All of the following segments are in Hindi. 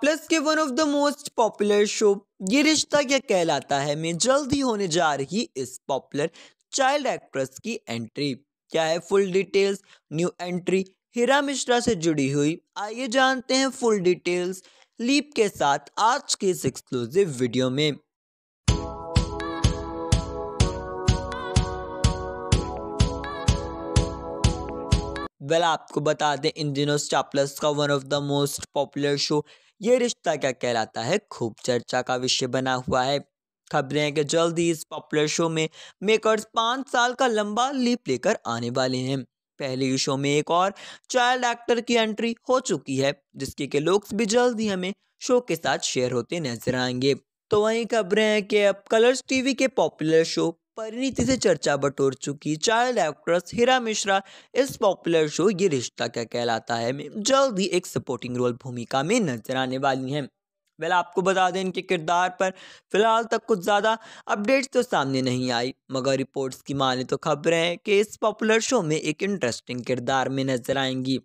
प्लस के one of the most popular show ये रिश्ता क्या कहलाता है में जल्द ही होने जा रही इस पॉपुलर चाइल्ड एक्ट्रेस की एंट्री क्या है full details new entry Heera Mishra से जुड़ी हुई आइए जानते हैं फुल डिटेल्स लीप के साथ आज के इस एक्सक्लूसिव वीडियो में वेल आपको बता दें इन दिनों स्टार प्लस का one of the most popular show ये रिश्ता क्या कहलाता है खूब चर्चा का विषय बना हुआ है खबरें हैं कि जल्द ही इस पॉपुलर शो में मेकर्स पाँच साल का लंबा लीप लेकर आने वाले हैं पहले ही शो में एक और चाइल्ड एक्टर की एंट्री हो चुकी है जिसके के लुक्स भी जल्द ही हमें शो के साथ शेयर होते नजर आएंगे तो वहीं खबरें हैं कि अब कलर्स टीवी के पॉपुलर शो परिणीति से चर्चा बटोर चुकी चाइल्ड एक्ट्रेस हीरा मिश्रा इस पॉपुलर शो ये रिश्ता क्या कहलाता है में जल्द ही एक सपोर्टिंग रोल भूमिका में नजर आने वाली हैं वेल आपको बता दें इनके किरदार पर फिलहाल तक कुछ ज़्यादा अपडेट्स तो सामने नहीं आई मगर रिपोर्ट्स की माने तो खबरें हैं कि इस पॉपुलर शो में एक इंटरेस्टिंग किरदार में नजर आएंगी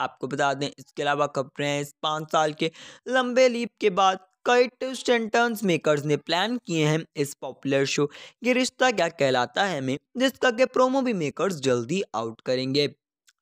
आपको बता दें इसके अलावा खबरें हैं इस पाँच साल के लंबे लीप के बाद कई ट्विस्ट एंड टर्न्स मेकर्स ने प्लान किए हैं इस पॉपुलर शो ये रिश्ता क्या कहलाता है में जिसका के प्रोमो भी मेकर्स जल्दी आउट करेंगे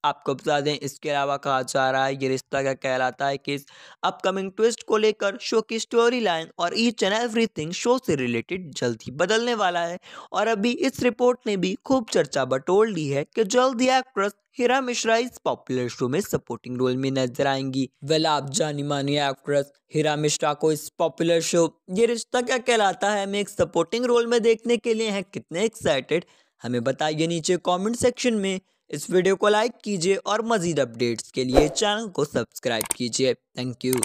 आपको बता दें इसके अलावा कहा जा रहा है ये रिश्ता क्या कहलाता है कि अपकमिंग ट्विस्ट को लेकर शो की स्टोरी लाइन और ईच एंड एवरीथिंग शो से रिलेटेड जल्द ही बदलने वाला है और अभी इस रिपोर्ट ने भी खूब चर्चा बटोर ली है कि जल्द ही एक्ट्रेस हीरा मिश्रा इस पॉपुलर शो में सपोर्टिंग रोल में नजर आएंगी वेल आप जानी मानी एक्ट्रेस हीरा मिश्रा को इस पॉपुलर शो ये रिश्ता क्या कहलाता है हमें एक सपोर्टिंग रोल में देखने के लिए हैं कितने एक्साइटेड हमें बताइए नीचे कमेंट सेक्शन में इस वीडियो को लाइक कीजिए और मजीद अपडेट्स के लिए चैनल को सब्सक्राइब कीजिए थैंक यू